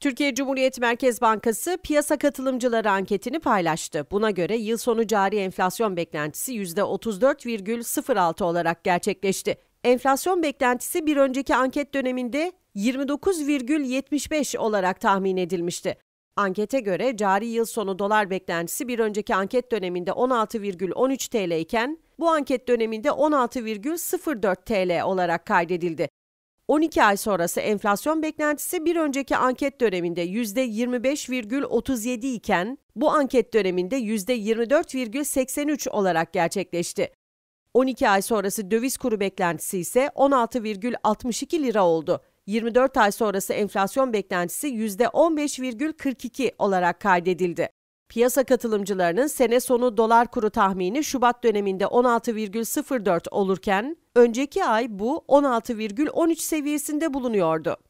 Türkiye Cumhuriyet Merkez Bankası piyasa katılımcıları anketini paylaştı. Buna göre yıl sonu cari enflasyon beklentisi %34,06 olarak gerçekleşti. Enflasyon beklentisi bir önceki anket döneminde 29,75 olarak tahmin edilmişti. Ankete göre cari yıl sonu dolar beklentisi bir önceki anket döneminde 16,13 TL iken bu anket döneminde 16,04 TL olarak kaydedildi. 12 ay sonrası enflasyon beklentisi bir önceki anket döneminde %25,37 iken bu anket döneminde %24,83 olarak gerçekleşti. 12 ay sonrası döviz kuru beklentisi ise 16,62 lira oldu. 24 ay sonrası enflasyon beklentisi %15,42 olarak kaydedildi. Piyasa katılımcılarının sene sonu dolar kuru tahmini Şubat döneminde 16,04 olurken önceki ay bu 16,13 seviyesinde bulunuyordu.